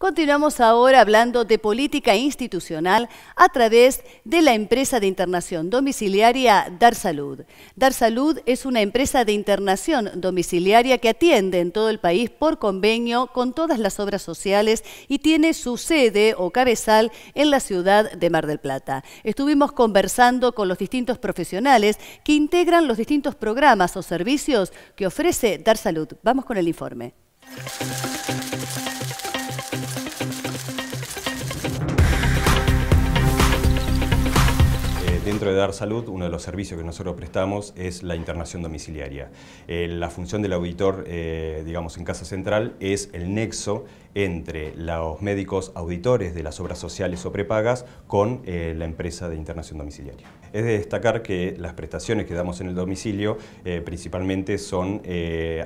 Continuamos ahora hablando de política institucional a través de la empresa de internación domiciliaria Dar Salud. Dar Salud es una empresa de internación domiciliaria que atiende en todo el país por convenio con todas las obras sociales y tiene su sede o cabezal en la ciudad de Mar del Plata. Estuvimos conversando con los distintos profesionales que integran los distintos programas o servicios que ofrece Dar Salud. Vamos con el informe. dentro de Dar Salud, uno de los servicios que nosotros prestamos es la internación domiciliaria. Eh, la función del auditor, eh, digamos, en Casa Central es el nexo entre los médicos auditores de las obras sociales o prepagas con eh, la empresa de internación domiciliaria. Es de destacar que las prestaciones que damos en el domicilio principalmente son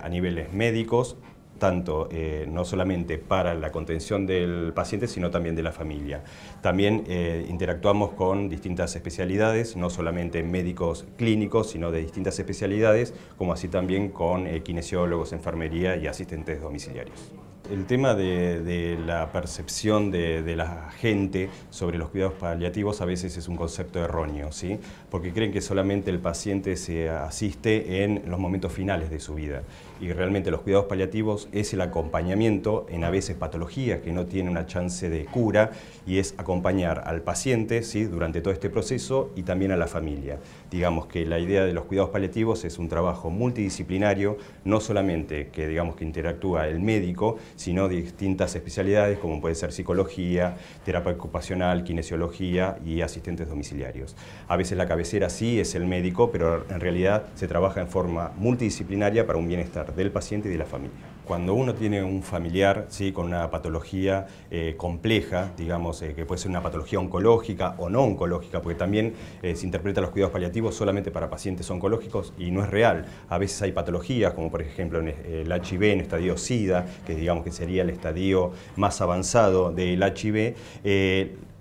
a niveles médicos, tanto eh, no solamente para la contención del paciente, sino también de la familia. También eh, interactuamos con distintas especialidades, no solamente médicos clínicos, sino de distintas especialidades, como así también con eh, kinesiólogos, enfermería y asistentes domiciliarios el tema de, la percepción de, la gente sobre los cuidados paliativos a veces es un concepto erróneo, ¿sí? porque creen que solamente el paciente se asiste en los momentos finales de su vida. Y realmente los cuidados paliativos es el acompañamiento en a veces patologías que no tienen una chance de cura y es acompañar al paciente ¿sí? durante todo este proceso y también a la familia. Digamos que la idea de los cuidados paliativos es un trabajo multidisciplinario, no solamente que digamos que interactúa el médico, sino distintas especialidades como puede ser psicología, terapia ocupacional, kinesiología y asistentes domiciliarios. A veces la cabecera sí es el médico, pero en realidad se trabaja en forma multidisciplinaria para un bienestar del paciente y de la familia. Cuando uno tiene un familiar ¿sí? con una patología eh, compleja, digamos, eh, que puede ser una patología oncológica o no oncológica, porque también eh, se interpreta los cuidados paliativos solamente para pacientes oncológicos y no es real. A veces hay patologías, como por ejemplo en el HIV, en estadio SIDA, que digamos que sería el estadio más avanzado del HIV,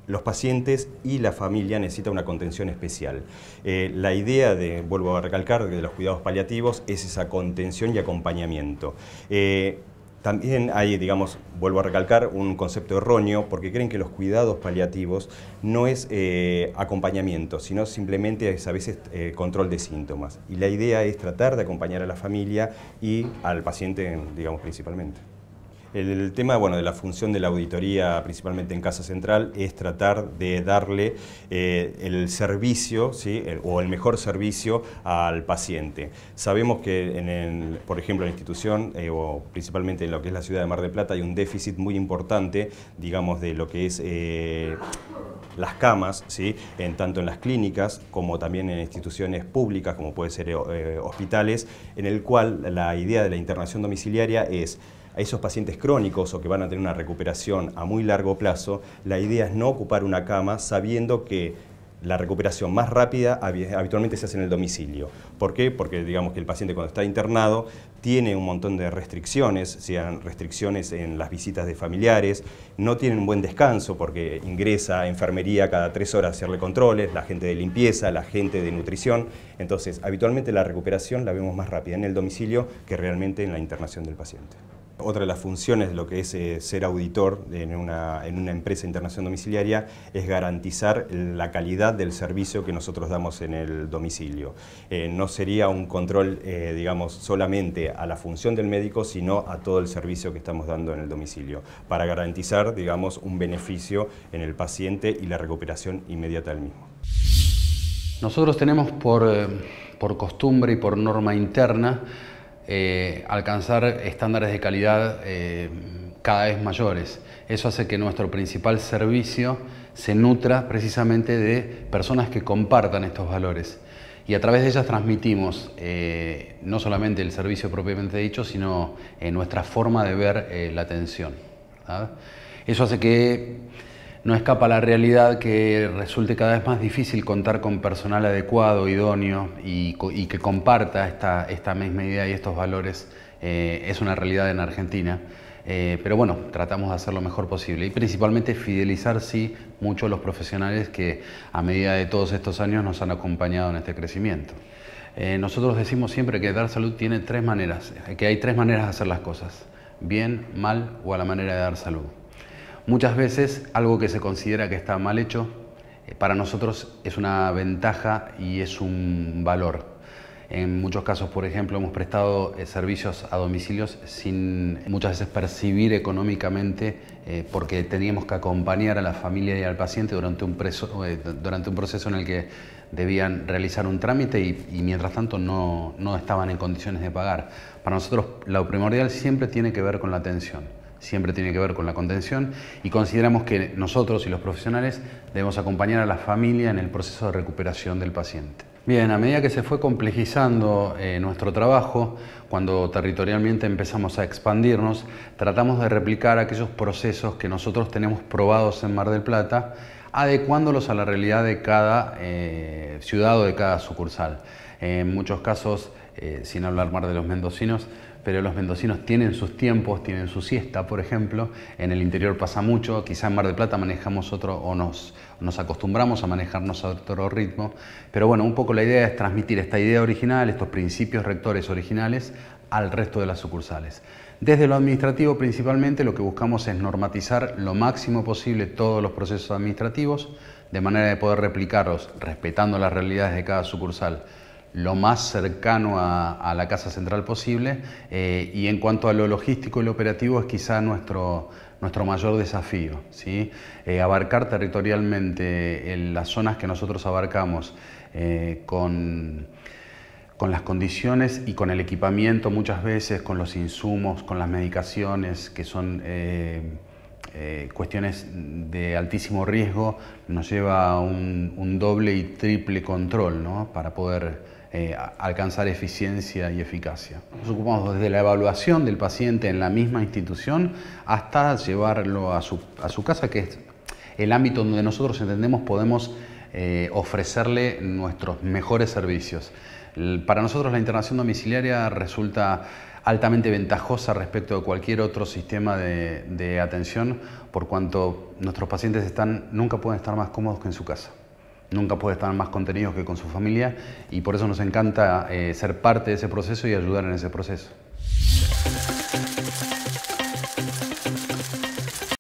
los pacientes y la familia necesita una contención especial. Eh, la idea de, vuelvo a recalcar, de los cuidados paliativos es esa contención y acompañamiento. Eh, también hay, digamos, vuelvo a recalcar, un concepto erróneo porque creen que los cuidados paliativos no es eh, acompañamiento, sino simplemente a veces control de síntomas. Y la idea es tratar de acompañar a la familia y al paciente, digamos, principalmente. El, tema bueno, de la función de la auditoría, principalmente en Casa Central, es tratar de darle eh, el servicio o el mejor servicio al paciente. Sabemos que, por ejemplo, en la institución, eh, o principalmente en lo que es la ciudad de Mar del Plata, hay un déficit muy importante, digamos, de lo que es... Eh, las camas, en, tanto en las clínicas como también en instituciones públicas, como puede ser hospitales, en el cual la idea de la internación domiciliaria es a esos pacientes crónicos o que van a tener una recuperación a muy largo plazo, la idea es no ocupar una cama sabiendo que la recuperación más rápida habitualmente se hace en el domicilio. ¿Por qué? Porque digamos que el paciente cuando está internado tiene un montón de restricciones, sean restricciones en las visitas de familiares, no tiene un buen descanso porque ingresa a enfermería cada tres horas a hacerle controles, la gente de limpieza, la gente de nutrición. Entonces, habitualmente la recuperación la vemos más rápida en el domicilio que realmente en la internación del paciente. Otra de las funciones de lo que es eh, ser auditor en una, empresa de internación domiciliaria es garantizar la calidad del servicio que nosotros damos en el domicilio. Eh, no sería un control, eh, digamos, solamente a la función del médico, sino a todo el servicio que estamos dando en el domicilio, para garantizar, digamos, un beneficio en el paciente y la recuperación inmediata del mismo. Nosotros tenemos por costumbre y por norma interna eh, alcanzar estándares de calidad eh, cada vez mayores. Eso hace que nuestro principal servicio se nutra precisamente de personas que compartan estos valores. Y a través de ellas transmitimos eh, no solamente el servicio propiamente dicho, sino nuestra forma de ver la atención. ¿ah? Eso hace que no escapa la realidad que resulte cada vez más difícil contar con personal adecuado, idóneo y, que comparta esta, misma idea y estos valores. Eh, es una realidad en Argentina. Eh, pero bueno, tratamos de hacer lo mejor posible y principalmente fidelizar, sí, mucho a los profesionales que a medida de todos estos años nos han acompañado en este crecimiento. Eh, nosotros decimos siempre que dar salud tiene tres maneras, que hay tres maneras de hacer las cosas, bien, mal o a la manera de dar salud. Muchas veces algo que se considera que está mal hecho, eh, para nosotros es una ventaja y es un valor. En muchos casos, por ejemplo, hemos prestado eh, servicios a domicilios sin muchas veces percibir económicamente eh, porque teníamos que acompañar a la familia y al paciente durante un, proceso en el que debían realizar un trámite y, mientras tanto no, no estaban en condiciones de pagar. Para nosotros lo primordial siempre tiene que ver con la atención siempre tiene que ver con la contención y consideramos que nosotros y los profesionales debemos acompañar a la familia en el proceso de recuperación del paciente. Bien, a medida que se fue complejizando eh, nuestro trabajo, cuando territorialmente empezamos a expandirnos, tratamos de replicar aquellos procesos que nosotros tenemos probados en Mar del Plata adecuándolos a la realidad de cada eh, ciudad o de cada sucursal. En muchos casos, eh, sin hablar más de los mendocinos, pero los mendocinos tienen sus tiempos, tienen su siesta, por ejemplo. En el interior pasa mucho, quizá en Mar de Plata manejamos otro o nos, nos acostumbramos a manejarnos a otro ritmo. Pero bueno, un poco la idea es transmitir esta idea original, estos principios rectores originales al resto de las sucursales. Desde lo administrativo principalmente lo que buscamos es normatizar lo máximo posible todos los procesos administrativos, de manera de poder replicarlos, respetando las realidades de cada sucursal, lo más cercano a, la Casa Central posible. Eh, y en cuanto a lo logístico y lo operativo es quizá nuestro, nuestro mayor desafío, ¿sí? Eh, abarcar territorialmente eh, las zonas que nosotros abarcamos con con las condiciones y con el equipamiento muchas veces, con los insumos, con las medicaciones, que son eh, eh, cuestiones de altísimo riesgo, nos lleva a un, doble y triple control ¿no? para poder eh, alcanzar eficiencia y eficacia. Nos ocupamos desde la evaluación del paciente en la misma institución hasta llevarlo a su, a su casa, que es el ámbito donde nosotros entendemos podemos eh, ofrecerle nuestros mejores servicios. Para nosotros la internación domiciliaria resulta altamente ventajosa respecto a cualquier otro sistema de, atención, por cuanto nuestros pacientes están, nunca pueden estar más cómodos que en su casa, nunca pueden estar más contenidos que con su familia y por eso nos encanta eh, ser parte de ese proceso y ayudar en ese proceso.